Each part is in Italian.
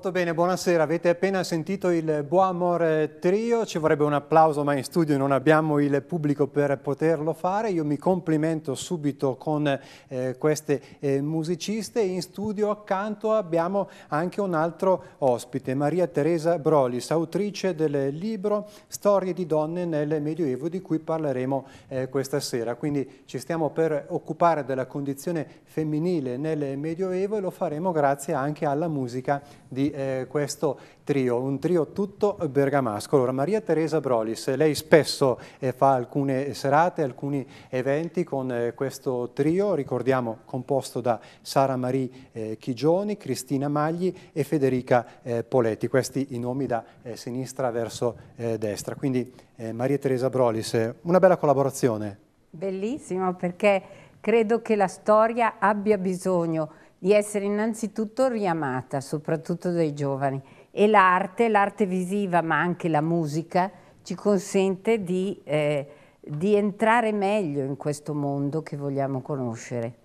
Molto bene, buonasera. Avete appena sentito il Buon Amore Trio, ci vorrebbe un applauso ma in studio non abbiamo il pubblico per poterlo fare. Io mi complimento subito con eh, queste eh, musiciste. In studio accanto abbiamo anche un altro ospite, Maria Teresa Brolis, autrice del libro Storie di donne nel Medioevo di cui parleremo eh, questa sera. Quindi ci stiamo per occupare della condizione femminile nel Medioevo e lo faremo grazie anche alla musica di eh, questo trio, un trio tutto bergamasco. Allora, Maria Teresa Brolis, lei spesso eh, fa alcune serate, alcuni eventi con eh, questo trio, ricordiamo composto da Sara Marie eh, Chigioni, Cristina Magli e Federica eh, Poletti, questi i nomi da eh, sinistra verso destra. Quindi Maria Teresa Brolis, una bella collaborazione. Bellissimo perché credo che la storia abbia bisogno di essere innanzitutto riamata, soprattutto dai giovani. E l'arte, l'arte visiva, ma anche la musica, ci consente di, eh, di entrare meglio in questo mondo che vogliamo conoscere.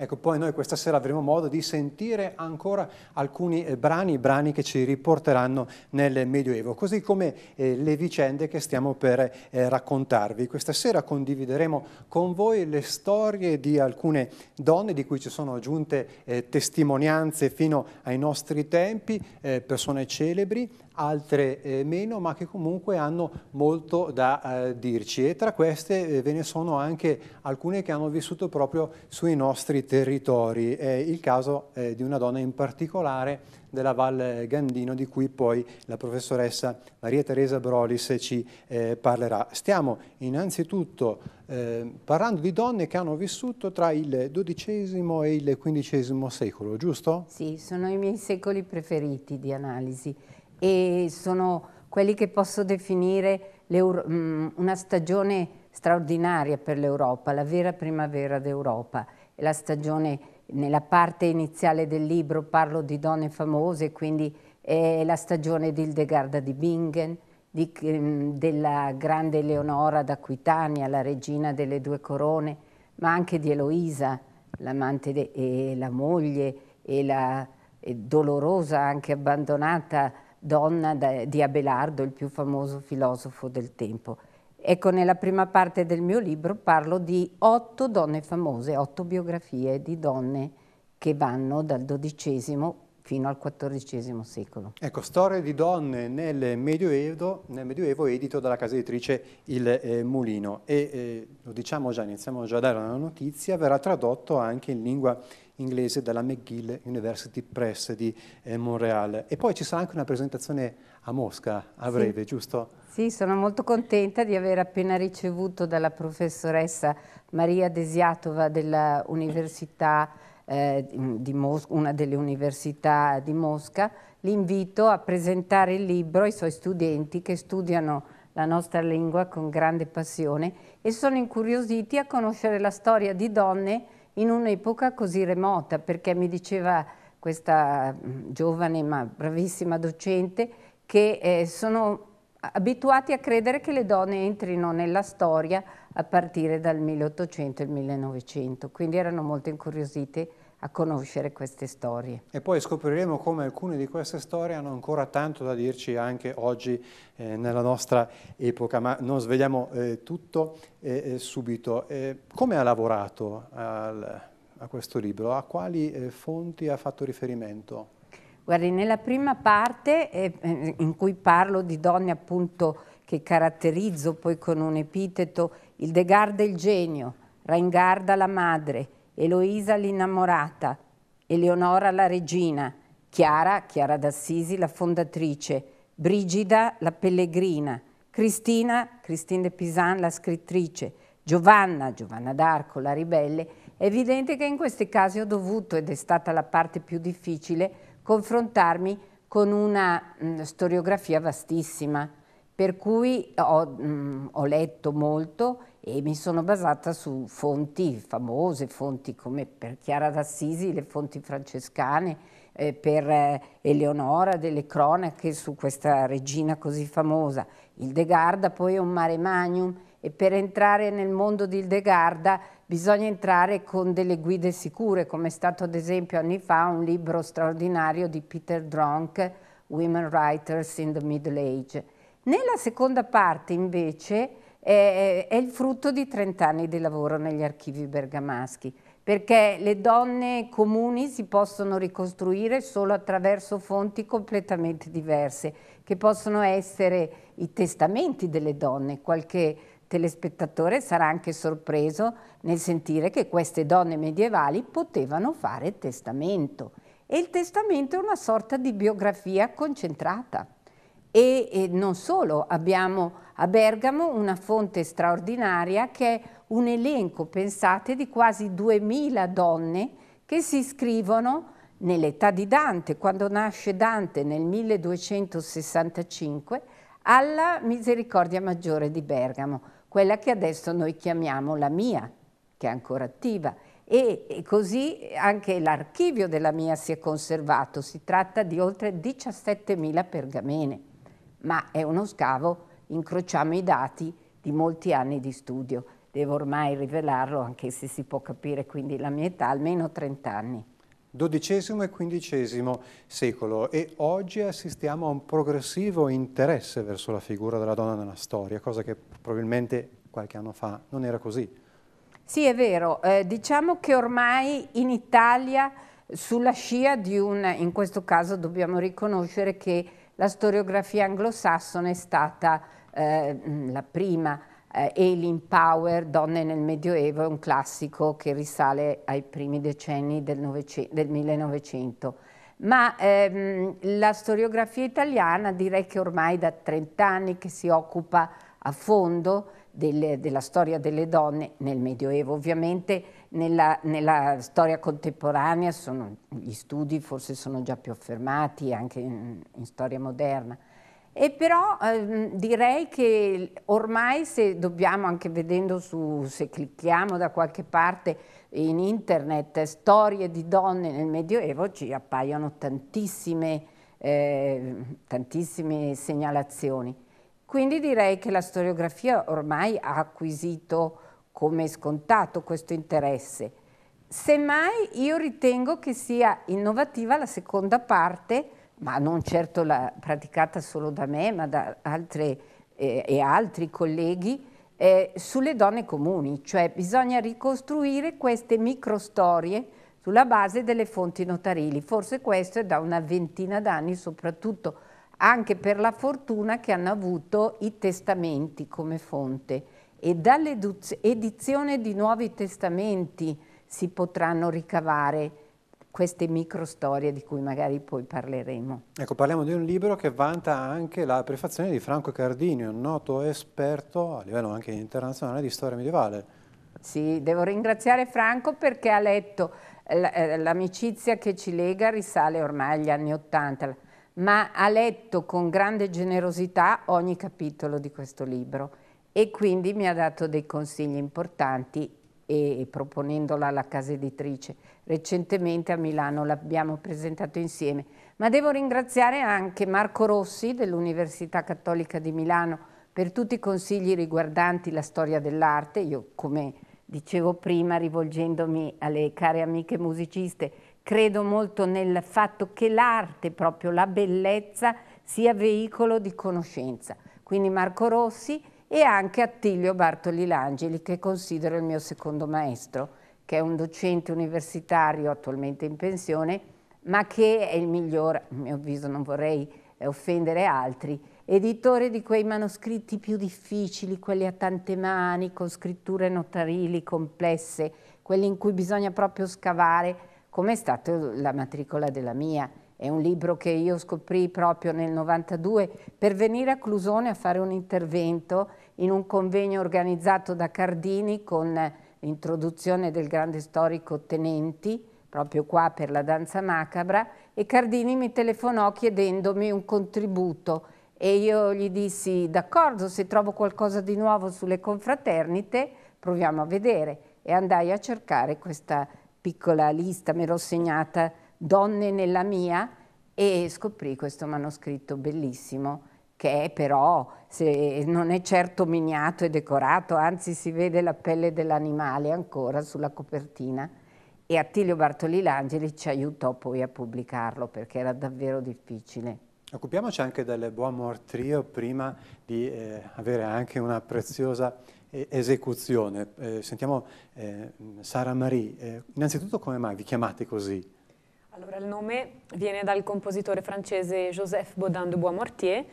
Ecco, poi noi questa sera avremo modo di sentire ancora alcuni eh, brani, brani che ci riporteranno nel Medioevo, così come eh, le vicende che stiamo per eh, raccontarvi. Questa sera condivideremo con voi le storie di alcune donne di cui ci sono giunte eh, testimonianze fino ai nostri tempi, eh, persone celebri, altre eh, meno, ma che comunque hanno molto da eh, dirci e tra queste eh, ve ne sono anche alcune che hanno vissuto proprio sui nostri territori. È il caso eh, di una donna in particolare della Val Gandino di cui poi la professoressa Maria Teresa Brolis ci eh, parlerà. Stiamo innanzitutto ehm, parlando di donne che hanno vissuto tra il XII e il XV secolo, giusto? Sì, sono i miei secoli preferiti di analisi e sono quelli che posso definire mm, una stagione straordinaria per l'Europa, la vera primavera d'Europa, la stagione nella parte iniziale del libro parlo di donne famose, quindi è la stagione di Hildegarda di Bingen, di, mm, della grande Leonora d'Aquitania, la regina delle due corone, ma anche di Eloisa, l'amante e la moglie e la e dolorosa, anche abbandonata donna di Abelardo, il più famoso filosofo del tempo. Ecco, nella prima parte del mio libro parlo di otto donne famose, otto biografie di donne che vanno dal XII fino al XIV secolo. Ecco, Storie di donne nel Medioevo, nel Medioevo edito dalla casa editrice Il eh, Mulino. E eh, lo diciamo già, iniziamo già a dare una notizia, verrà tradotto anche in lingua inglese dalla McGill University Press di eh, Montreal. E poi ci sarà anche una presentazione a Mosca a breve, sì. giusto? Sì, sono molto contenta di aver appena ricevuto dalla professoressa Maria Desiatova dell'Università eh, di Mosca, una delle università di Mosca, l'invito a presentare il libro ai suoi studenti che studiano la nostra lingua con grande passione e sono incuriositi a conoscere la storia di donne in un'epoca così remota, perché mi diceva questa mm, giovane ma bravissima docente che eh, sono abituati a credere che le donne entrino nella storia a partire dal 1800 e il 1900, quindi erano molto incuriosite a conoscere queste storie. E poi scopriremo come alcune di queste storie hanno ancora tanto da dirci anche oggi eh, nella nostra epoca, ma non svegliamo eh, tutto eh, eh subito. Eh, come ha lavorato al, a questo libro? A quali eh, fonti ha fatto riferimento? Guardi, nella prima parte in cui parlo di donne appunto che caratterizzo poi con un epiteto il Degar del genio, Reingarda la madre, Eloisa l'innamorata, Eleonora la regina, Chiara, Chiara d'Assisi la fondatrice, Brigida la pellegrina, Cristina, Cristina de Pisan la scrittrice, Giovanna, Giovanna d'Arco la ribelle, è evidente che in questi casi ho dovuto, ed è stata la parte più difficile, confrontarmi con una mh, mm, storiografia vastissima, per cui ho, mh, mm, ho letto molto, e mi sono basata su fonti famose, fonti come per Chiara d'Assisi, le fonti francescane, eh, per eh, Eleonora, delle cronache su questa regina così famosa. Il De Garda poi è un mare magnum e per entrare nel mondo di Il De Garda bisogna entrare con delle guide sicure, come è stato ad esempio anni fa un libro straordinario di Peter Dronk, Women Writers in the Middle Age. Nella seconda parte invece è, è il frutto di 30 anni di lavoro negli archivi bergamaschi perché le donne comuni si possono ricostruire solo attraverso fonti completamente diverse, che possono essere i testamenti delle donne. Qualche telespettatore sarà anche sorpreso nel sentire che queste donne medievali potevano fare testamento. E il testamento è una sorta di biografia concentrata. E, e non solo, abbiamo a Bergamo una fonte straordinaria che è un elenco, pensate, di quasi 2000 donne che si iscrivono nell'età di Dante, quando nasce Dante nel 1265, alla Misericordia Maggiore di Bergamo, quella che adesso noi chiamiamo la mia, che è ancora attiva. E, così anche l'archivio della mia si è conservato, si tratta di oltre 17.000 pergamene, ma è uno scavo incrociamo i dati di molti anni di studio. Devo ormai rivelarlo, anche se si può capire quindi la mia età, almeno 30 anni. XII e XV secolo e oggi assistiamo a un progressivo interesse verso la figura della donna nella storia, cosa che probabilmente qualche anno fa non era così. Sì, è vero. Eh, diciamo che ormai in Italia, sulla scia di un, in questo caso dobbiamo riconoscere che la storiografia anglosassone è stata eh, mm, la prima eh, Aileen Power, Donne nel Medioevo, è un classico che risale ai primi decenni del, novece- del 1900. Ma ehm, la storiografia italiana direi che ormai da 30 anni che si occupa a fondo delle, della storia delle donne nel Medioevo. Ovviamente nella, nella, storia contemporanea sono, gli studi forse sono già più affermati anche in, in storia moderna, e però ehm, direi che ormai se dobbiamo, anche vedendo su, se clicchiamo da qualche parte in internet, storie di donne nel Medioevo, ci appaiono tantissime, eh, tantissime segnalazioni. Quindi direi che la storiografia ormai ha acquisito come scontato questo interesse. Semmai io ritengo che sia innovativa la seconda parte ma non certo la, praticata solo da me, ma da altre eh, e altri colleghi, eh, sulle donne comuni, cioè bisogna ricostruire queste microstorie sulla base delle fonti notarili. Forse questo è da una ventina d'anni, soprattutto anche per la fortuna che hanno avuto i testamenti come fonte e dall'edizione di nuovi testamenti si potranno ricavare queste microstorie di cui magari poi parleremo. Ecco, parliamo di un libro che vanta anche la prefazione di Franco Cardini, un noto esperto a livello anche internazionale di storia medievale. Sì, devo ringraziare Franco perché ha letto eh, eh, l'amicizia che ci lega risale ormai agli anni Ottanta, ma ha letto con grande generosità ogni capitolo di questo libro e quindi mi ha dato dei consigli importanti e proponendola alla casa editrice. Recentemente a Milano l'abbiamo presentato insieme. Ma devo ringraziare anche Marco Rossi dell'Università Cattolica di Milano per tutti i consigli riguardanti la storia dell'arte. Io, come dicevo prima, rivolgendomi alle care amiche musiciste, credo molto nel fatto che l'arte, proprio la bellezza, sia veicolo di conoscenza. Quindi Marco Rossi e anche Attilio Bartoli Langeli, che considero il mio secondo maestro, che è un docente universitario attualmente in pensione, ma che è il miglior, a mio avviso non vorrei eh, offendere altri, editore di quei manoscritti più difficili, quelli a tante mani, con scritture notarili complesse, quelli in cui bisogna proprio scavare, come è stata la matricola della mia, è un libro che io scoprì proprio nel 92 per venire a Clusone a fare un intervento in un convegno organizzato da Cardini con l'introduzione del grande storico Tenenti, proprio qua per la danza macabra, e Cardini mi telefonò chiedendomi un contributo e io gli dissi d'accordo, se trovo qualcosa di nuovo sulle confraternite proviamo a vedere e andai a cercare questa piccola lista, me l'ho segnata Donne nella mia e scoprì questo manoscritto bellissimo che però non è certo miniato e decorato, anzi si vede la pelle dell'animale ancora sulla copertina e Attilio Bartoli Langeli ci aiutò poi a pubblicarlo perché era davvero difficile. Occupiamoci anche del Buon Mort Trio prima di eh, avere anche una preziosa eh, esecuzione. Eh, sentiamo eh, Sara Marie, eh, innanzitutto come mai vi chiamate così? Allora, il nome viene dal compositore francese Joseph Baudin de Boismortier,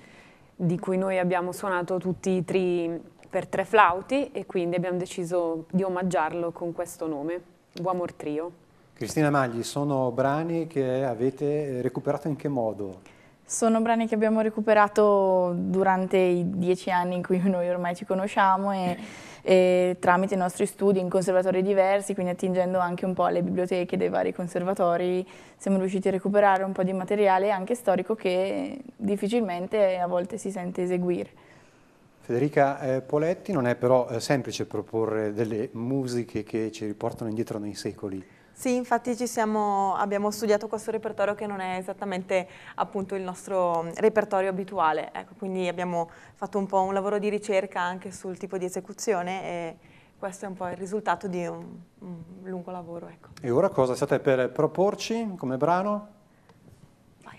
di cui noi abbiamo suonato tutti i tri per tre flauti e quindi abbiamo deciso di omaggiarlo con questo nome, Boismortrio. Cristina Magli, sono brani che avete recuperato in che modo? Sono brani che abbiamo recuperato durante i dieci anni in cui noi ormai ci conosciamo e, mm. e tramite i nostri studi in conservatori diversi, quindi attingendo anche un po' alle biblioteche dei vari conservatori, siamo riusciti a recuperare un po' di materiale anche storico che difficilmente a volte si sente eseguire. Federica eh, Poletti, non è però eh, semplice proporre delle musiche che ci riportano indietro nei secoli. Sì, infatti siamo, abbiamo studiato questo repertorio che non è esattamente appunto, il nostro mm, repertorio abituale, ecco, quindi abbiamo fatto un po' un lavoro di ricerca anche sul tipo di esecuzione e questo è un po' il risultato di un, un lungo lavoro. Ecco. E ora cosa state per proporci come brano?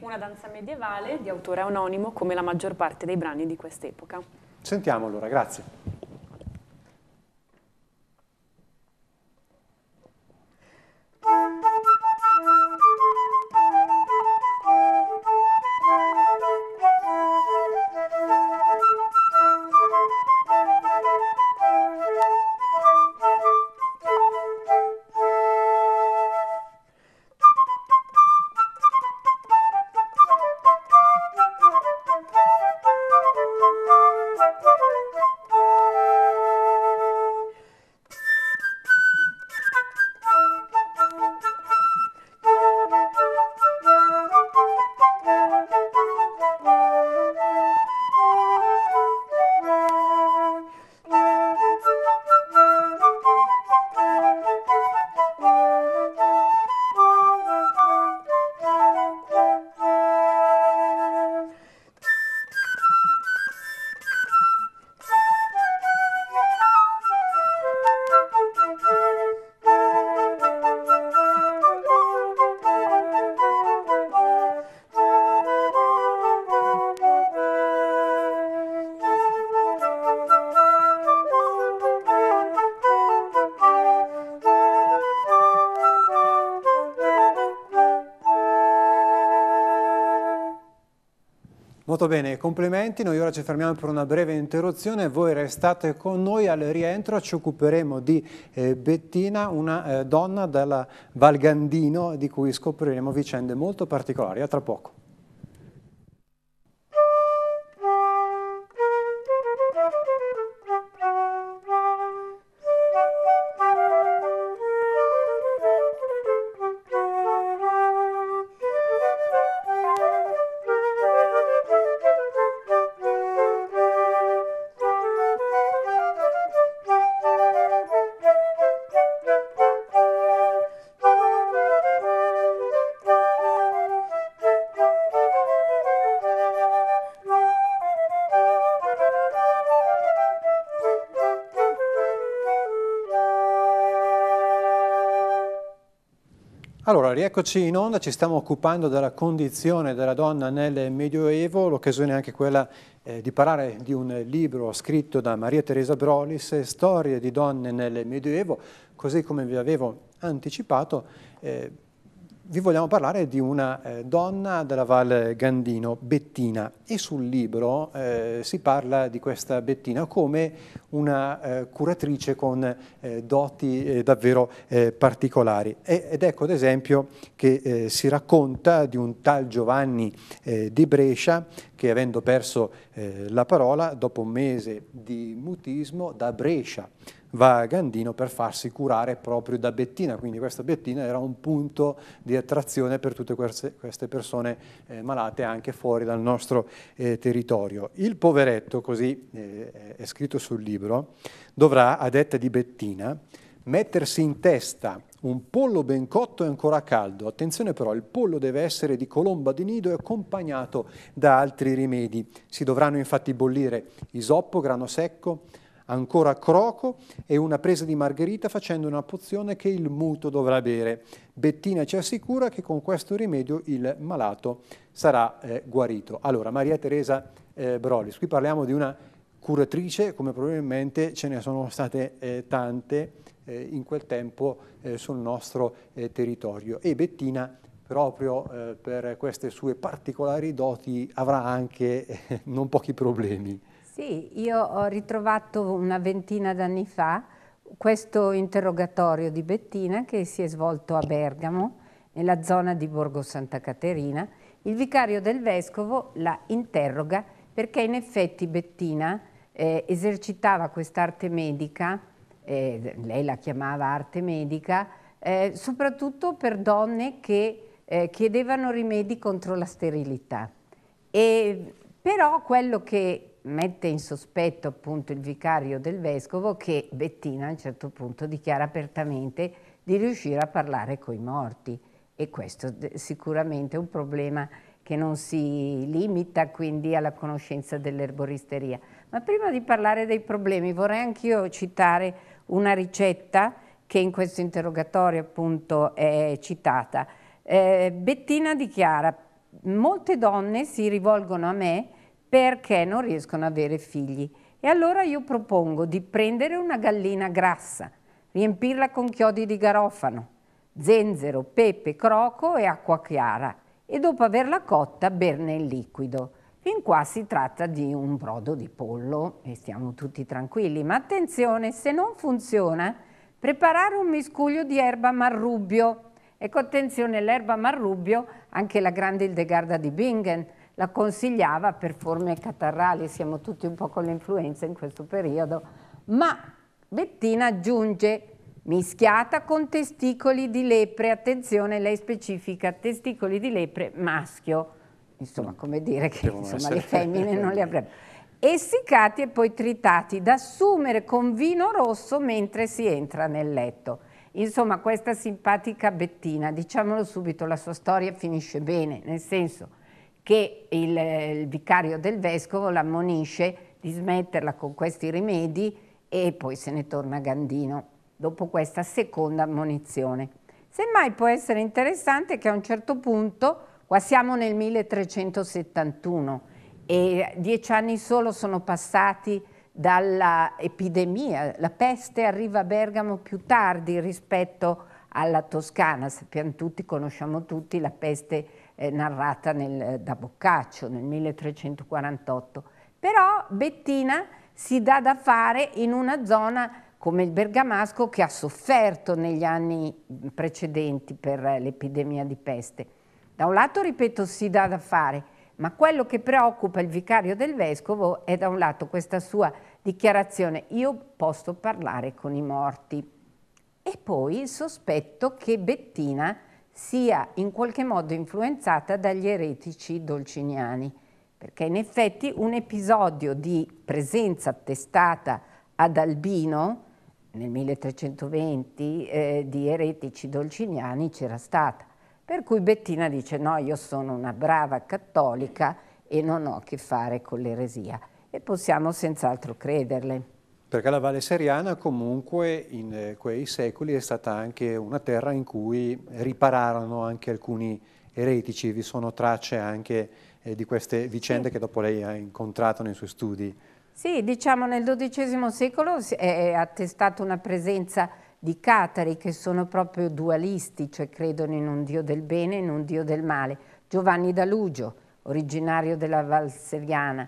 Una danza medievale di autore anonimo come la maggior parte dei brani di quest'epoca. Sentiamo allora, grazie. Molto bene, complimenti. Noi ora ci fermiamo per una breve interruzione. Voi restate con noi al rientro. Ci occuperemo di eh, Bettina, una eh, donna dalla Valgandino di cui scopriremo vicende molto particolari. A tra poco. rieccoci in onda, ci stiamo occupando della condizione della donna nel Medioevo, l'occasione è anche quella eh, di parlare di un libro scritto da Maria Teresa Brolis, Storie di donne nel Medioevo, così come vi avevo anticipato, eh, vi vogliamo parlare di una eh, donna della Val Gandino, Bettina, e sul libro eh, si parla di questa Bettina come una eh, curatrice con eh, doti eh, davvero eh, particolari. E, ed ecco ad esempio che si racconta di un tal Giovanni di Brescia che avendo perso la parola, dopo un mese di mutismo, da Brescia va a Gandino per farsi curare proprio da Bettina, quindi questa Bettina era un punto di attrazione per tutte queste persone eh, malate anche fuori dal nostro eh, territorio. Il poveretto, così eh, è scritto sul libro, dovrà, a detta di Bettina, mettersi in testa un pollo ben cotto e ancora caldo. Attenzione però, il pollo deve essere di colomba di nido e accompagnato da altri rimedi. Si dovranno infatti bollire isoppo, grano secco, ancora Croco e una presa di margherita facendo una pozione che il muto dovrà bere. Bettina ci assicura che con questo rimedio il malato sarà eh, guarito. Allora, Maria Teresa eh, Brolis, qui parliamo di una curatrice, come probabilmente ce ne sono state eh, tante eh, in quel tempo eh, sul nostro eh, territorio. E Bettina proprio per queste sue particolari doti avrà anche non pochi problemi. Sì, io ho ritrovato una ventina d'anni fa questo interrogatorio di Bettina che si è svolto a Bergamo, nella zona di Borgo Santa Caterina. Il vicario del vescovo la interroga perché in effetti Bettina eh, esercitava quest'arte medica, eh, lei la chiamava arte medica, eh, soprattutto per donne che eh, chiedevano rimedi contro la sterilità. E, però quello che mette in sospetto appunto il vicario del vescovo che Bettina a un certo punto dichiara apertamente di riuscire a parlare coi morti e questo sicuramente è un problema che non si limita quindi alla conoscenza dell'erboristeria. Ma prima di parlare dei problemi vorrei anch'io citare una ricetta che in questo interrogatorio appunto è citata. Eh, Bettina dichiara, molte donne si rivolgono a me perché non riescono ad avere figli. E allora io propongo di prendere una gallina grassa, riempirla con chiodi di garofano, zenzero, pepe, croco e acqua chiara e dopo averla cotta berne il liquido. Fin qua si tratta di un brodo di pollo e stiamo tutti tranquilli, ma attenzione, se non funziona, preparare un miscuglio di erba marrubbio. Ecco, attenzione, l'erba marrubbio, anche la grande Hildegarda di Bingen, la consigliava per forme catarrali, siamo tutti un po' con l'influenza in questo periodo, ma Bettina aggiunge mischiata con testicoli di lepre, attenzione lei specifica, testicoli di lepre maschio, insomma mm. come dire che insomma, le femmine non le avrebbero, essiccati e poi tritati da assumere con vino rosso mentre si entra nel letto. Insomma questa simpatica Bettina, diciamolo subito, la sua storia finisce bene, nel senso che il, il vicario del vescovo l'ammonisce di smetterla con questi rimedi e poi se ne torna a Gandino dopo questa seconda ammonizione. Semmai può essere interessante che a un certo punto, qua siamo nel 1371 e dieci anni solo sono passati dall'epidemia, la peste arriva a Bergamo più tardi rispetto alla Toscana, sappiamo tutti, conosciamo tutti la peste eh, narrata nel, eh, da Boccaccio nel 1348. Però Bettina si dà da fare in una zona come il Bergamasco che ha sofferto negli anni precedenti per eh, l'epidemia di peste. Da un lato, ripeto, si dà da fare, ma quello che preoccupa il vicario del vescovo è da un lato questa sua dichiarazione, io posso parlare con i morti, e poi il sospetto che Bettina sia in qualche modo influenzata dagli eretici dolciniani, perché in effetti un episodio di presenza attestata ad Albino nel 1320 eh, di eretici dolciniani c'era stata. Per cui Bettina dice no, io sono una brava cattolica e non ho a che fare con l'eresia e possiamo senz'altro crederle perché la Valle Seriana comunque in eh, quei secoli è stata anche una terra in cui ripararono anche alcuni eretici, vi sono tracce anche eh, di queste vicende sì. che dopo lei ha incontrato nei suoi studi. Sì, diciamo nel XII secolo è attestata una presenza di catari che sono proprio dualisti, cioè credono in un dio del bene e in un dio del male. Giovanni da Lugio, originario della Valseriana,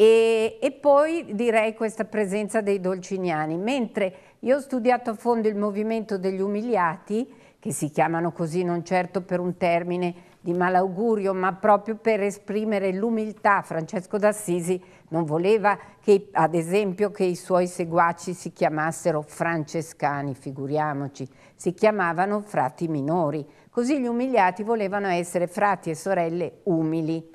e, e, poi direi questa presenza dei dolciniani, mentre io ho studiato a fondo il movimento degli umiliati, che si chiamano così non certo per un termine di malaugurio, ma proprio per esprimere l'umiltà. Francesco d'Assisi non voleva che, ad esempio, che i suoi seguaci si chiamassero francescani, figuriamoci, si chiamavano frati minori. Così gli umiliati volevano essere frati e sorelle umili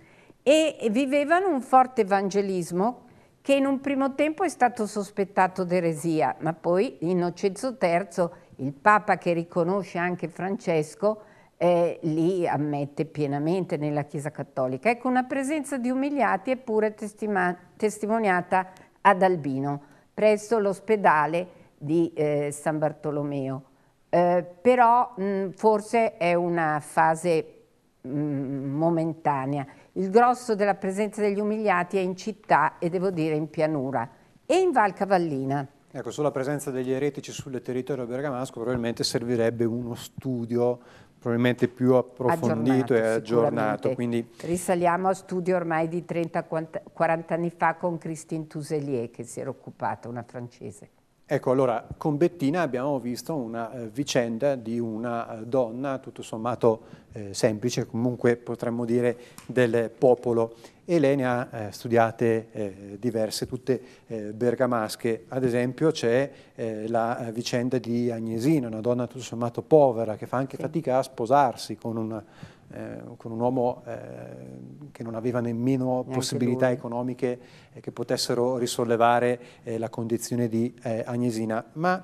e vivevano un forte evangelismo che in un primo tempo è stato sospettato d'eresia, ma poi Innocenzo III, il Papa che riconosce anche Francesco, eh, li ammette pienamente nella Chiesa Cattolica. Ecco, una presenza di umiliati è pure testimoniata ad Albino, presso l'ospedale di eh, San Bartolomeo. Eh, però mh, forse è una fase mh, momentanea. Il grosso della presenza degli umiliati è in città e devo dire in pianura e in Val Cavallina. Ecco, sulla presenza degli eretici sul territorio bergamasco probabilmente servirebbe uno studio probabilmente più approfondito aggiornato, e aggiornato. Quindi... Risaliamo a studio ormai di 30-40 anni fa con Christine Tuselier che si era occupata, una francese. Ecco, allora, con Bettina abbiamo visto una eh, vicenda di una eh, donna, tutto sommato eh, semplice, comunque potremmo dire del popolo, e lei ne ha eh, studiate eh, diverse, tutte eh, bergamasche. Ad esempio c'è la vicenda di Agnesina, una donna tutto sommato povera, che fa anche sì. fatica a sposarsi con un eh, con un uomo eh, che non aveva nemmeno Neanche possibilità lui. economiche eh, che potessero risollevare eh, la condizione di eh, Agnesina, ma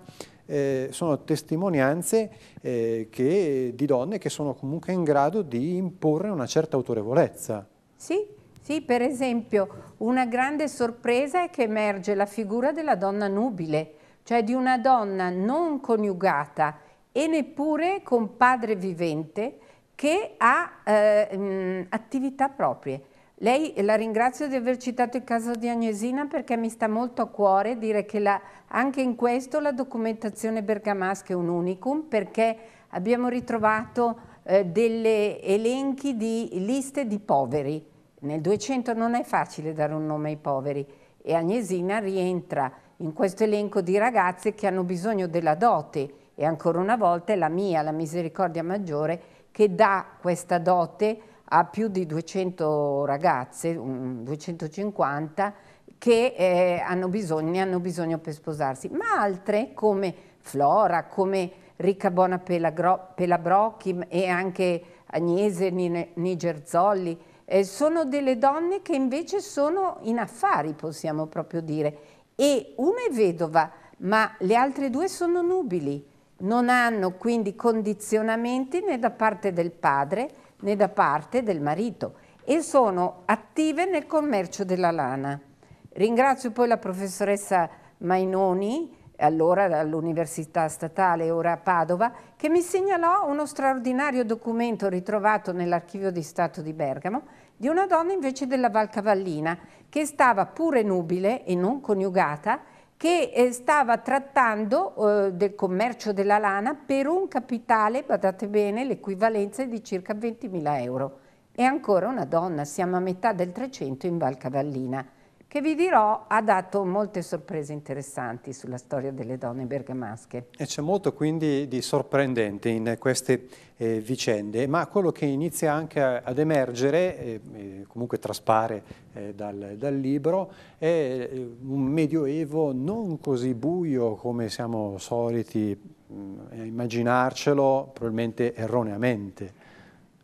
sono testimonianze che, di donne che sono comunque in grado di imporre una certa autorevolezza. Sì, sì, per esempio una grande sorpresa è che emerge la figura della donna nubile, cioè di una donna non coniugata e neppure con padre vivente, che ha eh, attività proprie. Lei la ringrazio di aver citato il caso di Agnesina perché mi sta molto a cuore dire che la, anche in questo la documentazione bergamasca è un unicum perché abbiamo ritrovato eh, delle elenchi di liste di poveri. Nel 200 non è facile dare un nome ai poveri e Agnesina rientra in questo elenco di ragazze che hanno bisogno della dote e ancora una volta è la mia, la misericordia maggiore, che dà questa dote a più di 200 ragazze, 250, che eh, hanno bisogno, ne hanno bisogno per sposarsi, ma altre come Flora, come Ricca Bona Pelabrocchi e anche Agnese Nigerzolli, eh, sono delle donne che invece sono in affari, possiamo proprio dire, e una è vedova, ma le altre due sono nubili non hanno quindi condizionamenti né da parte del padre né da parte del marito e sono attive nel commercio della lana. Ringrazio poi la professoressa Mainoni, allora all'Università Statale, ora a Padova, che mi segnalò uno straordinario documento ritrovato nell'Archivio di Stato di Bergamo di una donna invece della Valcavallina che stava pure nubile e non coniugata che eh, stava trattando eh, del commercio della lana per un capitale, badate bene, l'equivalenza è di circa 20.000 euro. E ancora una donna, siamo a metà del 300 in Val Cavallina che vi dirò ha dato molte sorprese interessanti sulla storia delle donne bergamasche. E c'è molto quindi di sorprendente in queste eh, vicende, ma quello che inizia anche a, ad emergere, eh, eh comunque traspare eh, dal, dal, libro, è eh, un medioevo non così buio come siamo soliti mh, mm, immaginarcelo, probabilmente erroneamente.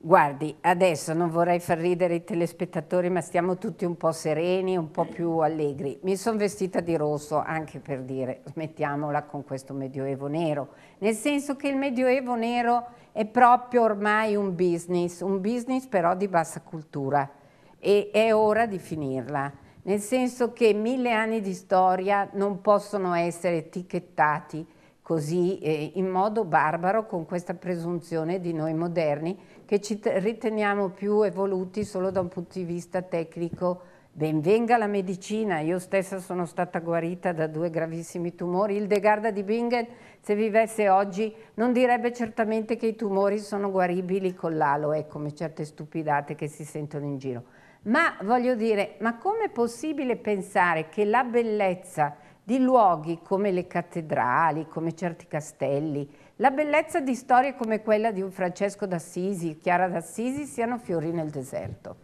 Guardi, adesso non vorrei far ridere i telespettatori, ma stiamo tutti un po' sereni, un po' più allegri. Mi sono vestita di rosso anche per dire smettiamola con questo medioevo nero, nel senso che il medioevo nero è proprio ormai un business, un business però di bassa cultura e è ora di finirla, nel senso che mille anni di storia non possono essere etichettati così eh, in modo barbaro con questa presunzione di noi moderni che ci riteniamo più evoluti solo da un punto di vista tecnico. Benvenga la medicina, io stessa sono stata guarita da due gravissimi tumori. Il De Garda di Bingen, se vivesse oggi, non direbbe certamente che i tumori sono guaribili con l'aloe, eh, come certe stupidate che si sentono in giro. Ma voglio dire, ma è possibile pensare che la bellezza di luoghi come le cattedrali, come certi castelli, la bellezza di storie come quella di un Francesco d'Assisi, Chiara d'Assisi, siano fiori nel deserto.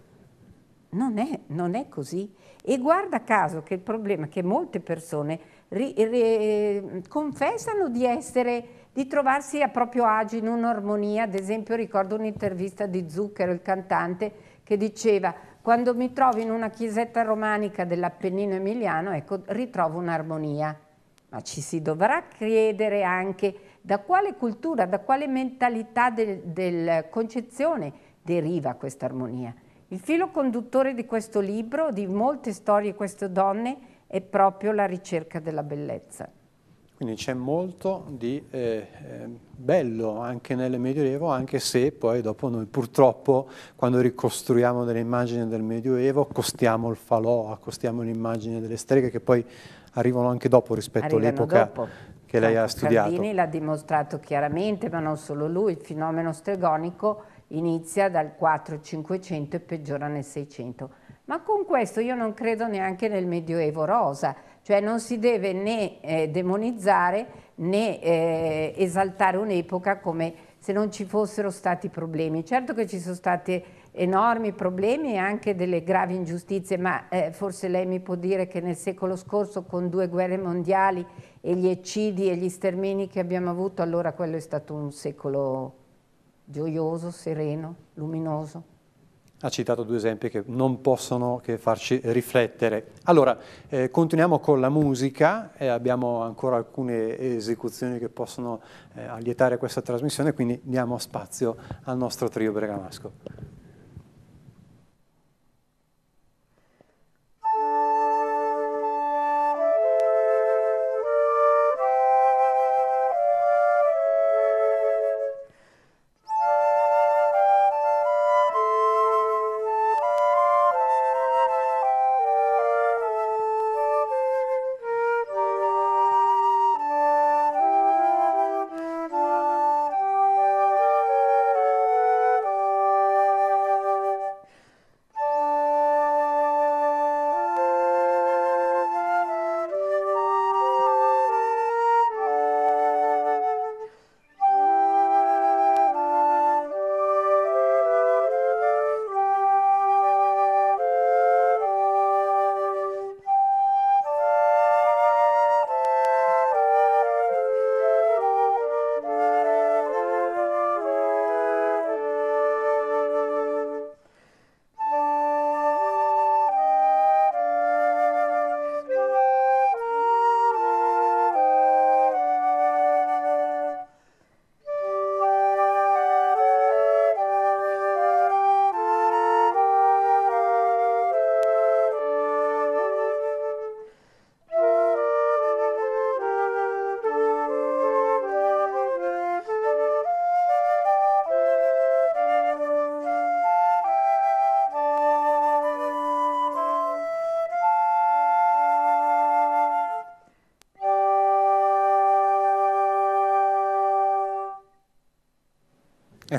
Non è, non è, così. E guarda caso che il problema è che molte persone ri, ri, confessano di, essere, di trovarsi a proprio agio in un'armonia. Ad esempio ricordo un'intervista di Zucchero, il cantante, che diceva quando mi trovo in una chiesetta romanica dell'Appennino Emiliano, ecco, ritrovo un'armonia. Ma ci si dovrà credere anche da quale cultura, da quale mentalità della del concezione deriva questa armonia. Il filo conduttore di questo libro, di molte storie di queste donne, è proprio la ricerca della bellezza. Quindi c'è molto di eh, eh, bello anche nel Medioevo, anche se poi dopo noi purtroppo quando ricostruiamo delle immagini del Medioevo accostiamo il falò, accostiamo l'immagine delle streghe che poi arrivano anche dopo rispetto all'epoca che lei ha certo, studiato. Cardini l'ha dimostrato chiaramente, ma non solo lui, il fenomeno stregonico inizia dal 4-500 e peggiora nel 600. Ma con questo io non credo neanche nel Medioevo rosa, cioè non si deve né eh, demonizzare né eh, esaltare un'epoca come se non ci fossero stati problemi. Certo che ci sono state enormi problemi e anche delle gravi ingiustizie, ma eh, forse lei mi può dire che nel secolo scorso con due guerre mondiali e gli eccidi e gli stermini che abbiamo avuto, allora quello è stato un secolo gioioso, sereno, luminoso. Ha citato due esempi che non possono che farci riflettere. Allora, eh, continuiamo con la musica, eh, abbiamo ancora alcune esecuzioni che possono eh, allietare questa trasmissione, quindi diamo spazio al nostro trio bergamasco.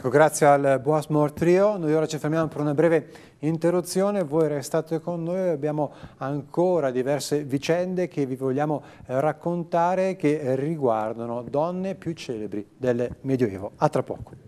Ecco, grazie al Boasmore Trio, noi ora ci fermiamo per una breve interruzione, voi restate con noi, abbiamo ancora diverse vicende che vi vogliamo eh, raccontare che riguardano donne più celebri del Medioevo. A tra poco.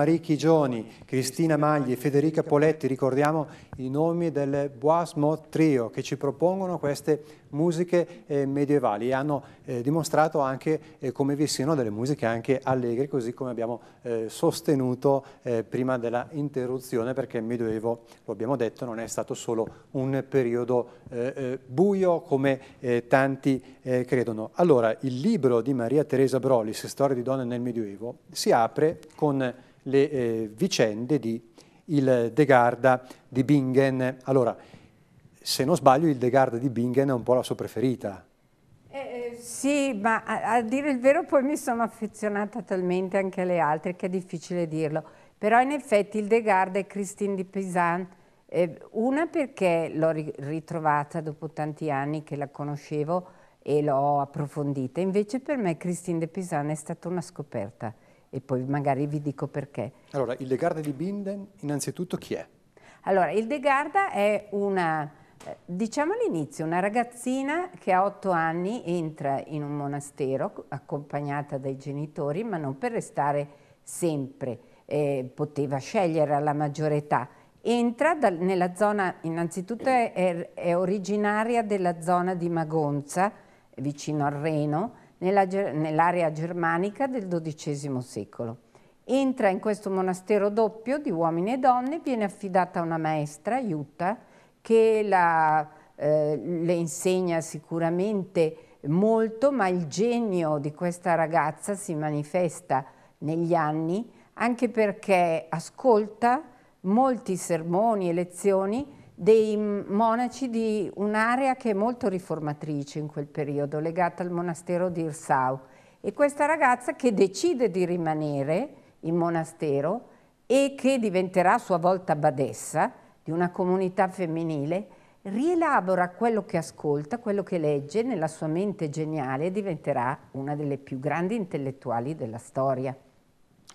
Marie Chigioni, Cristina Magli, Federica Poletti, ricordiamo i nomi del Bois Mot Trio che ci propongono queste musiche eh, medievali e hanno eh, dimostrato anche eh, come vi siano delle musiche anche allegre, così come abbiamo eh, sostenuto eh, prima della interruzione, perché il Medioevo, lo abbiamo detto, non è stato solo un periodo eh, buio come tanti credono. Allora, il libro di Maria Teresa Brolis, Storia di donne nel Medioevo, si apre con le eh, vicende di il De Garda di Bingen. Allora, se non sbaglio, il De Garda di Bingen è un po' la sua preferita. Eh, eh, sì, ma a, a, dire il vero poi mi sono affezionata talmente anche alle altre che è difficile dirlo. Però in effetti il De Garda e Christine di Pisan, eh, una perché l'ho ri ritrovata dopo tanti anni che la conoscevo e l'ho approfondita, invece per me Christine de Pisan è stata una scoperta e poi magari vi dico perché. Allora, il De Garda di Binden innanzitutto chi è? Allora, il De Garda è una, eh, diciamo all'inizio, una ragazzina che a otto anni entra in un monastero accompagnata dai genitori, ma non per restare sempre, eh, poteva scegliere alla maggiore età. Entra da, nella zona, innanzitutto è, è, è originaria della zona di Magonza, vicino al Reno, nell'area germanica del XII secolo. Entra in questo monastero doppio di uomini e donne, viene affidata a una maestra, Jutta, che la, eh, le insegna sicuramente molto, ma il genio di questa ragazza si manifesta negli anni anche perché ascolta molti sermoni e lezioni dei monaci di un'area che è molto riformatrice in quel periodo, legata al monastero di Irsau. E questa ragazza che decide di rimanere in monastero e che diventerà a sua volta badessa di una comunità femminile, rielabora quello che ascolta, quello che legge nella sua mente geniale e diventerà una delle più grandi intellettuali della storia.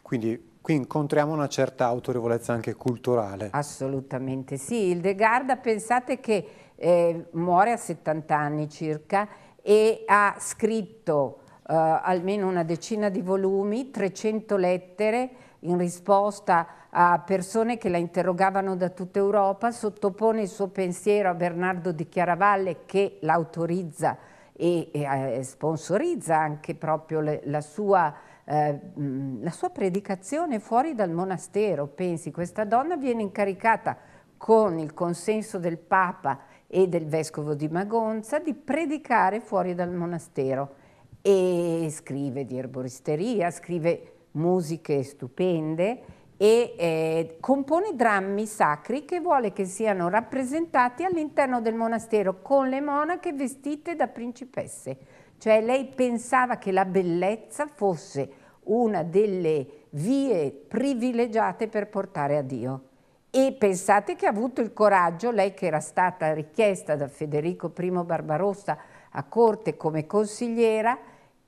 Quindi qui incontriamo una certa autorevolezza anche culturale. Assolutamente sì, il De Garda pensate che eh, muore a 70 anni circa e ha scritto eh, almeno una decina di volumi, 300 lettere in risposta a persone che la interrogavano da tutta Europa, sottopone il suo pensiero a Bernardo di Chiaravalle che l'autorizza e, e eh, sponsorizza anche proprio le, la sua eh, mm, la sua predicazione fuori dal monastero, pensi, questa donna viene incaricata con il consenso del Papa e del Vescovo di Magonza di predicare fuori dal monastero e scrive di erboristeria, scrive musiche stupende e eh, compone drammi sacri che vuole che siano rappresentati all'interno del monastero con le monache vestite da principesse. Cioè lei pensava che la bellezza fosse una delle vie privilegiate per portare a Dio. E pensate che ha avuto il coraggio, lei che era stata richiesta da Federico I Barbarossa a corte come consigliera,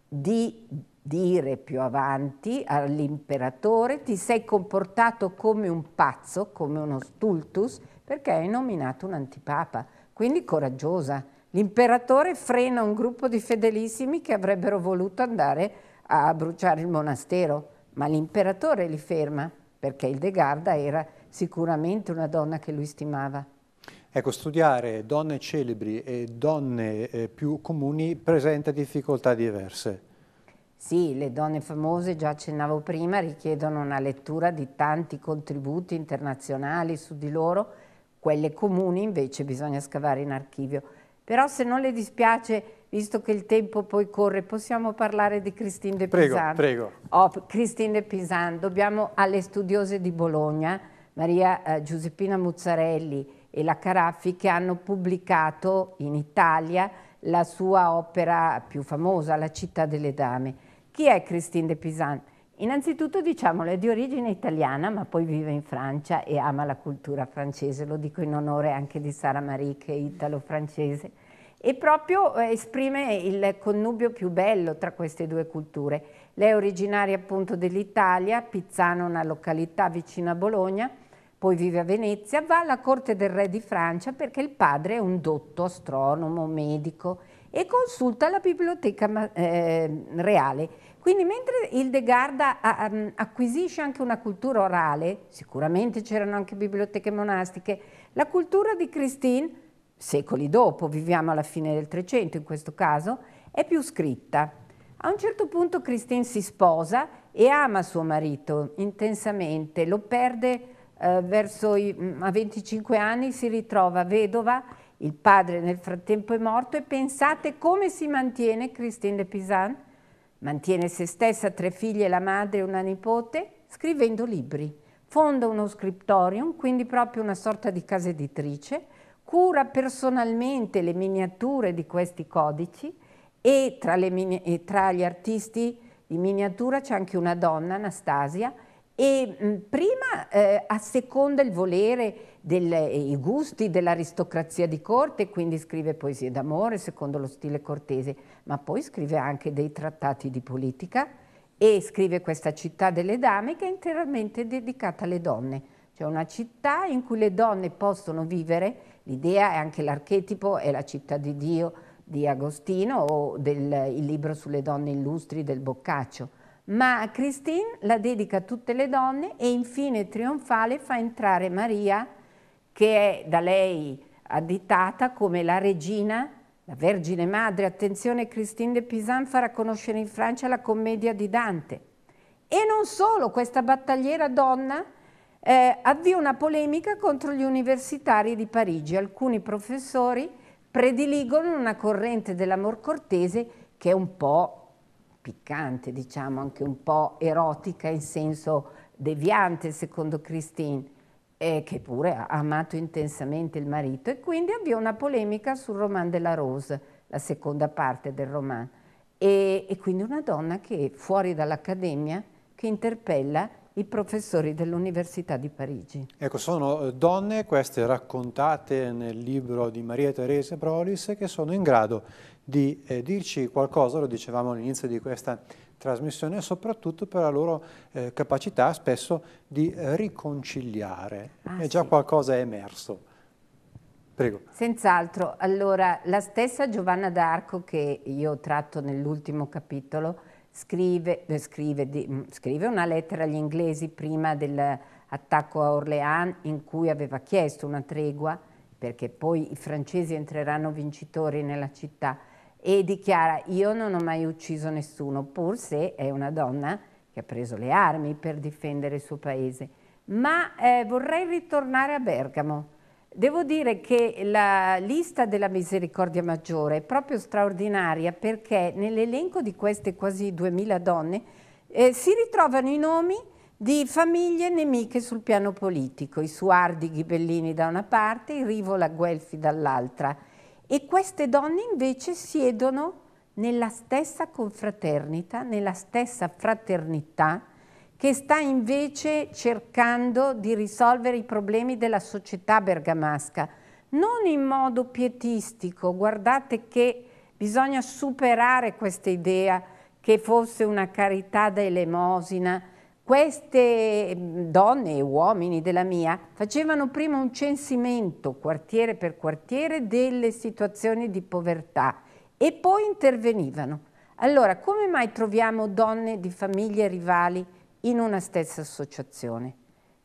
di dire più avanti all'imperatore ti sei comportato come un pazzo, come uno stultus, perché hai nominato un antipapa, quindi coraggiosa. L'imperatore frena un gruppo di fedelissimi che avrebbero voluto andare a bruciare il monastero, ma l'imperatore li ferma perché il De Garda era sicuramente una donna che lui stimava. Ecco, studiare donne celebri e donne eh, più comuni presenta difficoltà diverse. Sì, le donne famose, già accennavo prima, richiedono una lettura di tanti contributi internazionali su di loro, quelle comuni invece bisogna scavare in archivio. Però se non le dispiace visto che il tempo poi corre, possiamo parlare di Christine De Pisan. Prego, prego. Oh, Christine De Pisan, dobbiamo alle studiose di Bologna, Maria eh, Giuseppina Muzzarelli e la Caraffi, che hanno pubblicato in Italia la sua opera più famosa, La città delle dame. Chi è Christine De Pisan? Innanzitutto diciamolo, è di origine italiana ma poi vive in Francia e ama la cultura francese, lo dico in onore anche di Sara Marie che è italo-francese e proprio eh, esprime il connubio più bello tra queste due culture. Lei è originaria appunto dell'Italia, Pizzano una località vicino a Bologna, poi vive a Venezia, va alla corte del re di Francia perché il padre è un dotto astronomo, medico e consulta la biblioteca eh, reale quindi mentre il De Garda acquisisce anche una cultura orale, sicuramente c'erano anche biblioteche monastiche, la cultura di Christine, secoli dopo, viviamo alla fine del Trecento in questo caso, è più scritta. A un certo punto Christine si sposa e ama suo marito intensamente, lo perde eh, i, a 25 anni, si ritrova vedova, il padre nel frattempo è morto e pensate come si mantiene Christine de Pisan? Mantiene se stessa, tre figlie, la madre e una nipote, scrivendo libri. Fonda uno scriptorium, quindi proprio una sorta di casa editrice, cura personalmente le miniature di questi codici e tra, e tra gli artisti di miniatura c'è anche una donna, Anastasia, e mh, prima eh, asseconda il volere delle, eh, i gusti dell'aristocrazia di corte, quindi scrive poesie d'amore secondo lo stile cortese, ma poi scrive anche dei trattati di politica e scrive questa città delle dame che è interamente dedicata alle donne, cioè una città in cui le donne possono vivere, l'idea è anche l'archetipo, è la città di Dio di Agostino o del libro sulle donne illustri del Boccaccio, ma Christine la dedica a tutte le donne e infine trionfale fa entrare Maria che è da lei additata come la regina, la Vergine Madre. Attenzione, Christine de Pisan farà conoscere in Francia la commedia di Dante. E non solo, questa battagliera donna eh, avvia una polemica contro gli universitari di Parigi. Alcuni professori prediligono una corrente dell'amor cortese che è un po' piccante, diciamo anche un po' erotica in senso deviante, secondo Christine eh, che pure ha amato intensamente il marito, e quindi avviò una polemica sul roman della Rose, la seconda parte del roman. E, e quindi una donna che fuori dall'accademia che interpella i professori dell'Università di Parigi. Ecco, sono eh, donne, queste raccontate nel libro di Maria Teresa Prolis che sono in grado di eh, dirci qualcosa, lo dicevamo all'inizio di questa trasmissione e soprattutto per la loro eh, capacità spesso di eh, riconciliare. Ah, e già sì. qualcosa è emerso. Prego. Senz'altro, allora la stessa Giovanna d'Arco che io tratto nell'ultimo capitolo scrive, eh, scrive, di, mm, scrive, una lettera agli inglesi prima dell'attacco a Orléans in cui aveva chiesto una tregua perché poi i francesi entreranno vincitori nella città e dichiara io non ho mai ucciso nessuno, pur se è una donna che ha preso le armi per difendere il suo paese. Ma eh, vorrei ritornare a Bergamo. Devo dire che la lista della misericordia maggiore è proprio straordinaria perché nell'elenco di queste quasi 2000 donne eh, si ritrovano i nomi di famiglie nemiche sul piano politico, i Suardi Ghibellini da una parte, i Rivola Guelfi dall'altra. E queste donne invece siedono nella stessa confraternita, nella stessa fraternità che sta invece cercando di risolvere i problemi della società bergamasca, non in modo pietistico, guardate che bisogna superare questa idea che fosse una carità da elemosina, queste mm, donne e uomini della mia facevano prima un censimento quartiere per quartiere delle situazioni di povertà e poi intervenivano. Allora, come mai troviamo donne di famiglie rivali in una stessa associazione?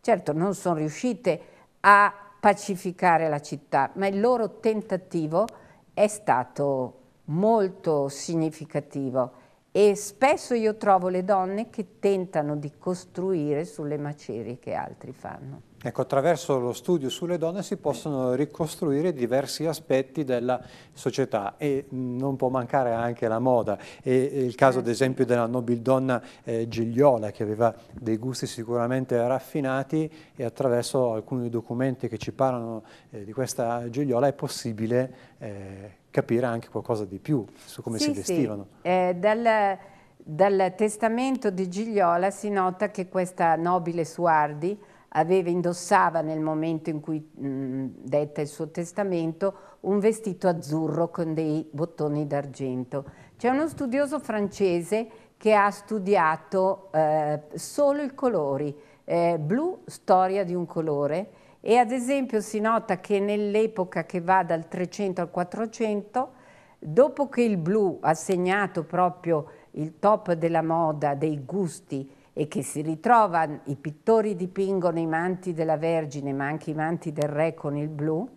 Certo, non sono riuscite a pacificare la città, ma il loro tentativo è stato molto significativo e spesso io trovo le donne che tentano di costruire sulle macerie che altri fanno. Ecco, attraverso lo studio sulle donne si possono ricostruire diversi aspetti della società e mm, non può mancare anche la moda. E il caso ad esempio della nobildonna eh, Gigliola che aveva dei gusti sicuramente raffinati e attraverso alcuni documenti che ci parlano eh, di questa Gigliola è possibile eh, capire anche qualcosa di più su come sì, si vestivano. Sì. Eh, dal, dal, testamento di Gigliola si nota che questa nobile Suardi aveva, indossava nel momento in cui mh, detta il suo testamento un vestito azzurro con dei bottoni d'argento. C'è uno studioso francese che ha studiato eh, solo i colori, eh, blu, storia di un colore, e ad esempio si nota che nell'epoca che va dal 300 al 400, dopo che il blu ha segnato proprio il top della moda, dei gusti, e che si ritrova, i pittori dipingono i manti della Vergine, ma anche i manti del Re con il blu,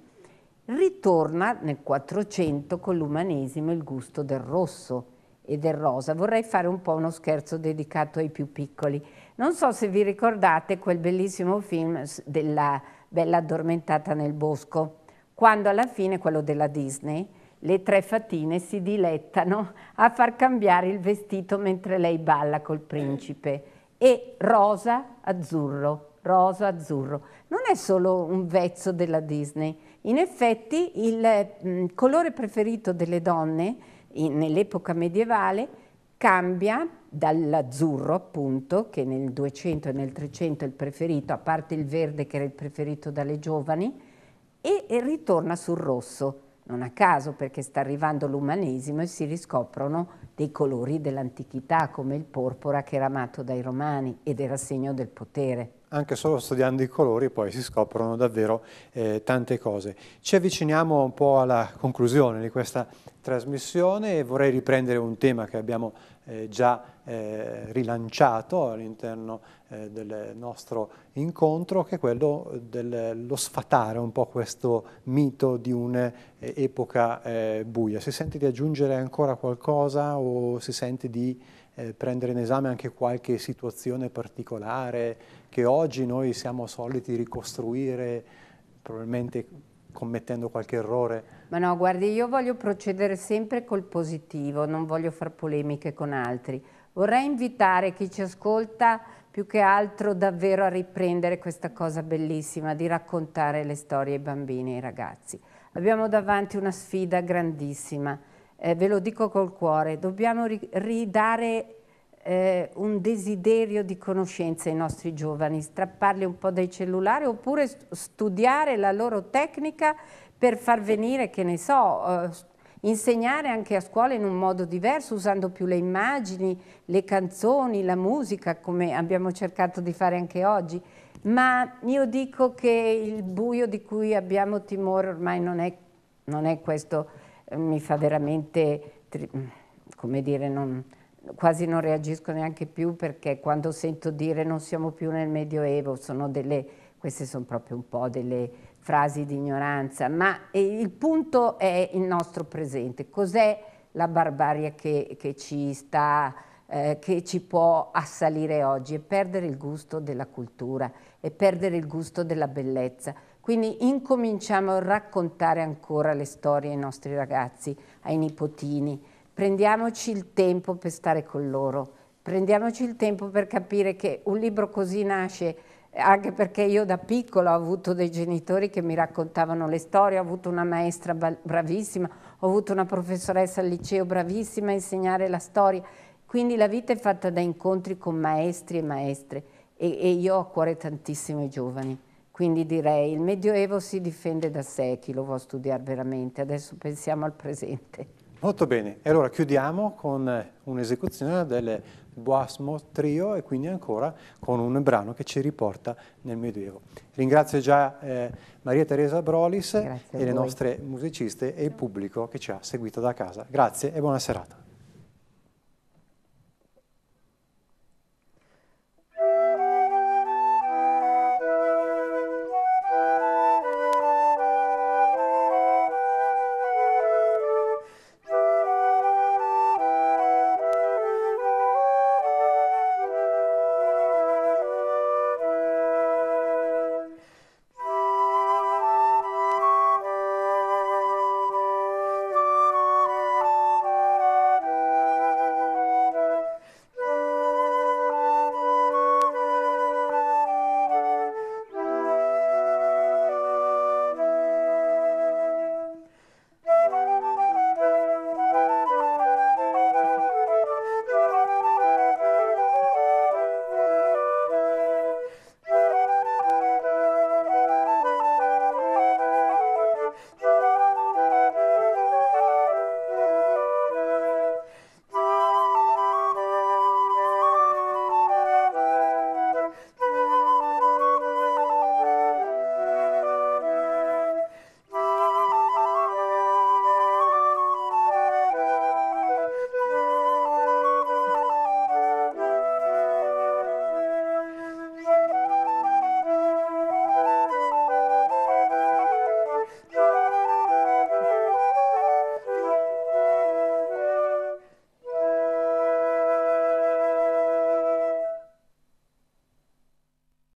ritorna nel 400 con l'umanesimo il gusto del rosso e del rosa. Vorrei fare un po' uno scherzo dedicato ai più piccoli. Non so se vi ricordate quel bellissimo film della bella addormentata nel bosco, quando alla fine quello della Disney le tre fatine si dilettano a far cambiare il vestito mentre lei balla col principe e rosa azzurro, rosa azzurro. Non è solo un vezzo della Disney, in effetti il mh, mm, colore preferito delle donne nell'epoca medievale cambia dall'azzurro appunto, che nel 200 e nel 300 è il preferito, a parte il verde che era il preferito dalle giovani, e, e ritorna sul rosso, non a caso perché sta arrivando l'umanesimo e si riscoprono dei colori dell'antichità come il porpora che era amato dai romani ed era segno del potere anche solo studiando i colori poi si scoprono davvero eh, tante cose. Ci avviciniamo un po' alla conclusione di questa trasmissione e vorrei riprendere un tema che abbiamo eh, già eh, rilanciato all'interno eh, del nostro incontro, che è quello dello sfatare un po' questo mito di un'epoca eh, buia. Si sente di aggiungere ancora qualcosa o si sente di eh, prendere in esame anche qualche situazione particolare? che oggi noi siamo soliti ricostruire, probabilmente commettendo qualche errore. Ma no, guardi, io voglio procedere sempre col positivo, non voglio far polemiche con altri. Vorrei invitare chi ci ascolta più che altro davvero a riprendere questa cosa bellissima di raccontare le storie ai bambini e ai ragazzi. Abbiamo davanti una sfida grandissima, eh, ve lo dico col cuore, dobbiamo ridare eh, un desiderio di conoscenza ai nostri giovani, strapparli un po' dai cellulari oppure studiare la loro tecnica per far venire, che ne so, eh, insegnare anche a scuola in un modo diverso, usando più le immagini, le canzoni, la musica, come abbiamo cercato di fare anche oggi. Ma io dico che il buio di cui abbiamo timore ormai non è, non è questo, eh, mi fa veramente, come dire, non, quasi non reagisco neanche più perché quando sento dire non siamo più nel Medioevo, sono delle, queste sono proprio un po' delle frasi di ignoranza, ma il punto è il nostro presente, cos'è la barbarie che, che ci sta, eh, che ci può assalire oggi è perdere il gusto della cultura è perdere il gusto della bellezza. Quindi incominciamo a raccontare ancora le storie ai nostri ragazzi, ai nipotini, prendiamoci il tempo per stare con loro, prendiamoci il tempo per capire che un libro così nasce, anche perché io da piccola ho avuto dei genitori che mi raccontavano le storie, ho avuto una maestra bravissima, ho avuto una professoressa al liceo bravissima a insegnare la storia, quindi la vita è fatta da incontri con maestri e maestre e, e io ho a cuore tantissimo i giovani. Quindi direi il Medioevo si difende da sé chi lo vuole studiare veramente, adesso pensiamo al presente. Molto bene, e allora chiudiamo con eh, un'esecuzione del Boasmo Trio e quindi ancora con un brano che ci riporta nel Medioevo. Ringrazio già eh, Maria Teresa Brolis Grazie e le nostre musiciste e il pubblico che ci ha seguito da casa. Grazie e buona serata.